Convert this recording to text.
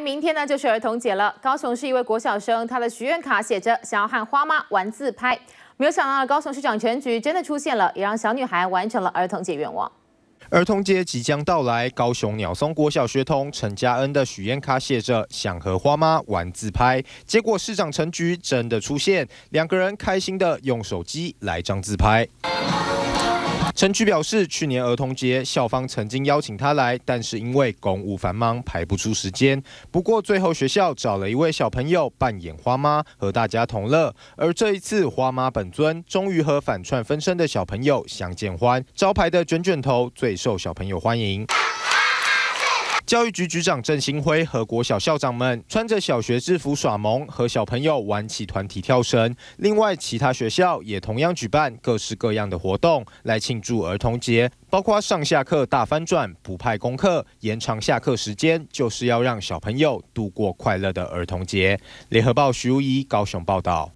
明天呢就是儿童节了。高雄是一位国小生，他的许愿卡写着想要和花妈玩自拍。没有想到，高雄市长陈菊真的出现了，也让小女孩完成了儿童节愿望。儿童节即将到来，高雄鸟松国小学童陈嘉恩的许愿卡写着想和花妈玩自拍。结果市长陈菊真的出现，两个人开心的用手机来张自拍。陈菊表示，去年儿童节，校方曾经邀请她来，但是因为公务繁忙，排不出时间。不过最后学校找了一位小朋友扮演花妈，和大家同乐。而这一次，花妈本尊终于和反串分身的小朋友相见欢，招牌的卷卷头最受小朋友欢迎。教育局局长郑新辉和国小校长们穿着小学制服耍萌，和小朋友玩起团体跳绳。另外，其他学校也同样举办各式各样的活动来庆祝儿童节，包括上下课大翻转、补派功课、延长下课时间，就是要让小朋友度过快乐的儿童节。联合报徐如仪高雄报道。